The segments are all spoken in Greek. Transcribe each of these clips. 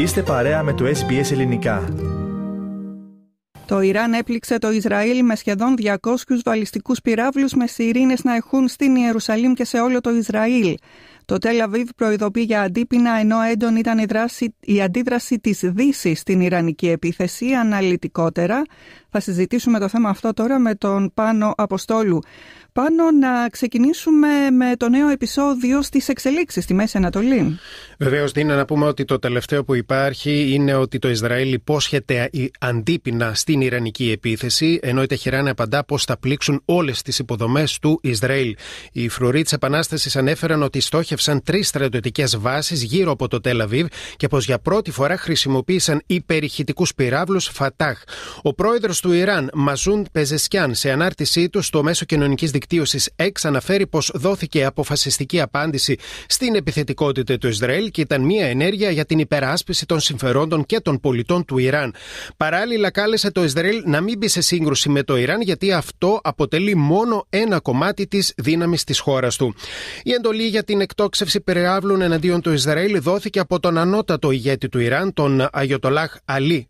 Είστε παρέα με το SBS Ελληνικά. Το Ιράν έπληξε το Ισραήλ με σχεδόν 200 βαλιστικούς πυράβλους με σιρήνες να εχούν στην Ιερουσαλήμ και σε όλο το Ισραήλ. Το Τελαβίβ προειδοποιεί για αντίπεινα, ενώ έντονη ήταν η, δράση, η αντίδραση της Δύσης στην Ιρανική επίθεση αναλυτικότερα. Θα συζητήσουμε το θέμα αυτό τώρα με τον Πάνο Αποστόλου. Πάνω να ξεκινήσουμε με το νέο επεισόδιο στις εξελίξεις στη Μέση Ανατολή. Βεβαίως, Δίνα, να πούμε ότι το τελευταίο που υπάρχει είναι ότι το Ισραήλ υπόσχεται αντίπεινα στην Ιρανική επίθεση, ενώ η Τεχεράνη απαντά πως θα πλήξουν όλες τις υποδομές του Ισραήλ. Οι φρουροί της Επανάστασης ανέφεραν ότι η Σαν τρεις στρατιωτικές βάσεις γύρω από το Τελαβίβ και πως για πρώτη φορά χρησιμοποίησαν υπερηχητικούς πυράβλους Φατάχ. Ο πρόεδρος του Ιράν, Μαζούν Πεζεσκιάν, σε ανάρτησή του στο μέσο κοινωνικής δικτύωσης X, αναφέρει πως δόθηκε αποφασιστική απάντηση στην επιθετικότητα του Ισραήλ και ήταν μια ενέργεια για την υπεράσπιση των συμφερόντων και των πολιτών του Ιράν. Παράλληλα, κάλεσε το Ισραήλ να μην μπει σε σύγκρουση με το Ιράν, γιατί αυτό αποτελεί μόνο ένα κομμάτι της δύναμης της χώρας του. Η εντολή για την εκτό πρόξευση περιάβλων εναντίον του Ισραήλ δόθηκε από τον ανώτατο ηγέτη του Ιράν, τον Αγιοτολάχ Αλή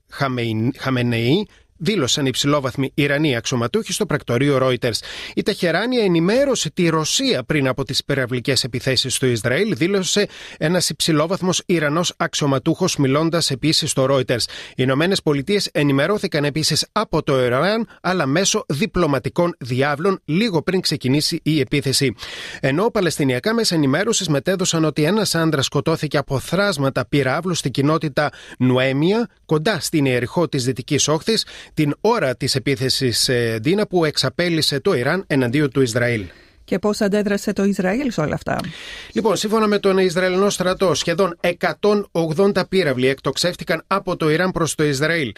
Χαμενεή, δήλωσαν υψηλόβαθμοι Ιρανοί αξιωματούχοι στο πρακτορείο Reuters. Η Τεχεράνη ενημέρωσε τη Ρωσία πριν από τις πυραυλικές επιθέσεις του Ισραήλ, δήλωσε ένας υψηλόβαθμος Ιρανός αξιωματούχος, μιλώντας επίσης στο Reuters. Οι Ηνωμένες Πολιτείες ενημερώθηκαν επίσης από το Ιράν, αλλά μέσω διπλωματικών διάβλων, λίγο πριν ξεκινήσει η επίθεση. Ενώ Παλαιστινιακά μέσα ενημέρωσης μετέδωσαν ότι ένας άντρας σκοτώθηκε από θράσματα πυράβλου στην κοινότητα Νουέμια, κοντά στην Ιεριχό της Δυτικής Όχθης, την ώρα της επίθεσης Δίνα ε, που εξαπέλυσε το Ιράν εναντίον του Ισραήλ και πώς αντέδρασε το Ισραήλ σε όλα αυτά. Λοιπόν, σύμφωνα με τον Ισραηλινό στρατό, σχεδόν 180 πύραυλοι εκτοξεύτηκαν από το Ιράν προς το Ισραήλ.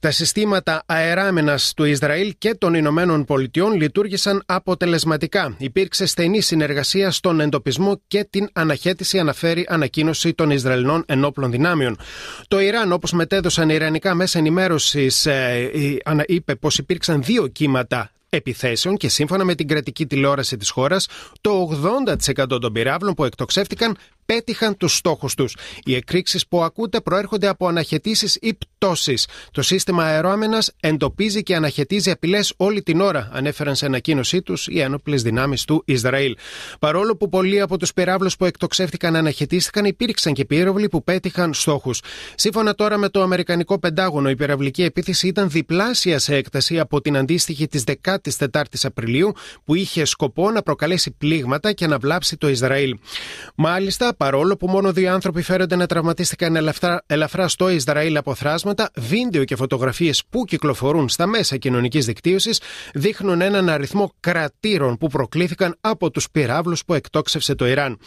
Τα συστήματα αεράμενας του Ισραήλ και των Ηνωμένων Πολιτειών λειτουργήσαν αποτελεσματικά. Υπήρξε στενή συνεργασία στον εντοπισμό και την αναχέτηση, αναφέρει ανακοίνωση των Ισραηλινών ενόπλων δυνάμεων. Το Ιράν, όπως μετέδωσαν οι Ιρανικά μέσα ενημέρωσης, ε, είπε πως υπήρξαν δύο κύματα επιθέσεων και σύμφωνα με την κρατική τηλεόραση της χώρας, το 80% των πυράβλων που εκτοξεύτηκαν Πέτυχαν τους στόχους τους. Οι εκρήξεις που ακούτε προέρχονται από αναχαιτήσεις ή πτώσεις. Το σύστημα αερόαμενα εντοπίζει και αναχαιτίζει απειλές όλη την ώρα, ανέφεραν σε ανακοίνωσή τους οι ένοπλε δυνάμεις του Ισραήλ. Παρόλο που πολλοί από τους πυράβλους που εκτοξεύτηκαν αναχαιτίστηκαν, υπήρξαν και πύροβλοι που πέτυχαν στόχους. Σύμφωνα τώρα με το Αμερικανικό Πεντάγωνο, η πυραυλική επίθεση ήταν διπλάσια σε έκταση από την αντίστοιχη της 14η Απριλίου, που είχε σκοπό να προκαλέσει πλήγματα και να βλάψει το Ισραήλ. Μάλιστα, Παρόλο που μόνο δύο άνθρωποι φέρονται να τραυματίστηκαν ελαφρά, στο Ισραήλ από θράσματα, βίντεο και φωτογραφίες που κυκλοφορούν στα μέσα κοινωνικής δικτύωσης δείχνουν έναν αριθμό κρατήρων που προκλήθηκαν από τους πυράβλους που εκτόξευσε το Ιράν.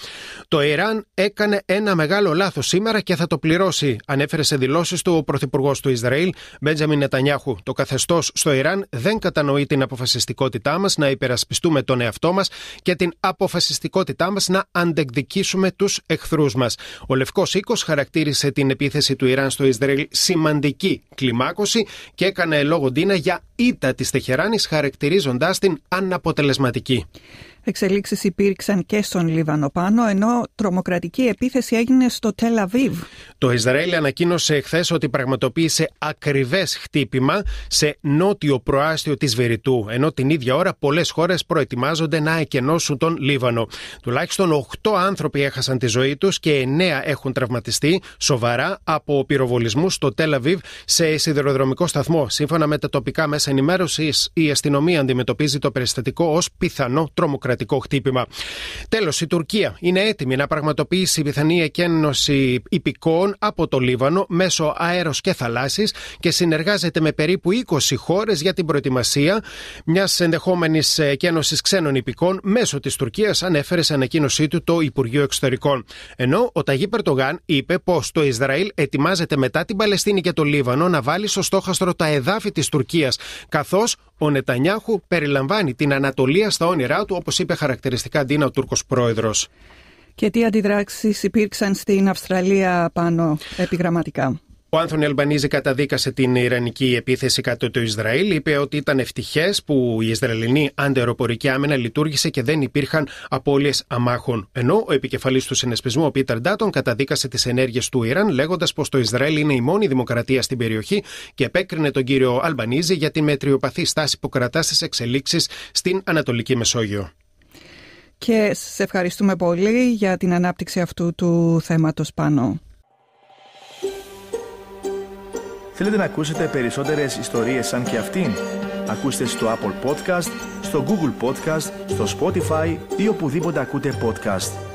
Το Ιράν έκανε ένα μεγάλο λάθος σήμερα και θα το πληρώσει, ανέφερε σε δηλώσεις του ο Πρωθυπουργός του Ισραήλ, Μπέντζαμιν Νετανιάχου. Το καθεστώς στο Ιράν δεν κατανοεί την αποφασιστικότητά μας να υπερασπιστούμε τον εαυτό μας και την αποφασιστικότητά μας να αντεκδικήσουμε τους εχθρούς μας. Ο Λευκός Οίκος χαρακτήρισε την επίθεση του Ιράν στο Ισραήλ σημαντική κλιμάκωση και έκανε λόγο Ντίνα για ήττα της Τεχεράνης, χαρακτηρίζοντάς την αναποτελεσματική. Εξελίξεις υπήρξαν και στον Λίβανο πάνω, ενώ τρομοκρατική επίθεση έγινε στο Τελαβίβ. Το Ισραήλ ανακοίνωσε χθες ότι πραγματοποίησε ακριβές χτύπημα σε νότιο προάστιο της Βεριτού, ενώ την ίδια ώρα πολλές χώρες προετοιμάζονται να εκενώσουν τον Λίβανο. Τουλάχιστον 8 άνθρωποι έχασαν τη ζωή τους και 9 έχουν τραυματιστεί σοβαρά από πυροβολισμούς στο Τελαβίβ σε σιδηροδρομικό σταθμό. Σύμφωνα με τα τοπικά μέσα ενημέρωσης, η αστυνομία αντιμετωπίζει το περιστατικό ως πιθανό τρομοκρατικό χτύπημα. Τέλος, η Τουρκία είναι έτοιμη να πραγματοποιήσει πιθανή εκένωση υπηκόων από το Λίβανο μέσω αέρος και θαλάσσης και συνεργάζεται με περίπου 20 χώρες για την προετοιμασία μιας ενδεχόμενης εκένωσης ξένων υπηκών μέσω της Τουρκίας, ανέφερε σε ανακοίνωσή του το Υπουργείο Εξωτερικών. Ενώ ο Ταγί Περτογάν είπε πως το Ισραήλ ετοιμάζεται μετά την Παλαιστίνη και το Λίβανο να βάλει στο στόχαστρο τα εδάφη της Τουρκίας, καθώς ο Νετανιάχου περιλαμβάνει την Ανατολία στα όνειρά του, όπως είπε χαρακτηριστικά Ντίνα ο Τούρκος πρόεδρος. Και τι αντιδράξεις υπήρξαν στην Αυστραλία πάνω επιγραμματικά. Ο Άνθρωπο Αλμπανίζη καταδίκασε την Ιρανική επίθεση κατά το Ισραήλ. Είπε ότι ήταν ευτυχές που η Ισραηλινή αντεροπορική άμενα λειτουργήσε και δεν υπήρχαν απώλειες αμάχων. Ενώ ο επικεφαλής του συνεσπισμού, ο Πίτερ Ντάτον, καταδίκασε τις ενέργειες του Ιράν, λέγοντας πως το Ισραήλ είναι η μόνη δημοκρατία στην περιοχή και επέκρινε τον κύριο Αλμπανίζη για τη μετριοπαθή στάση που κρατά στις εξελίξεις στην Ανατολική Μεσόγειο. Και σε ευχαριστούμε πολύ για την ανάπτυξη αυτού του θέματος πάνω. Θέλετε να ακούσετε περισσότερες ιστορίες σαν και αυτήν? Ακούστε στο Apple Podcast, στο Google Podcast, στο Spotify ή οπουδήποτε ακούτε podcast.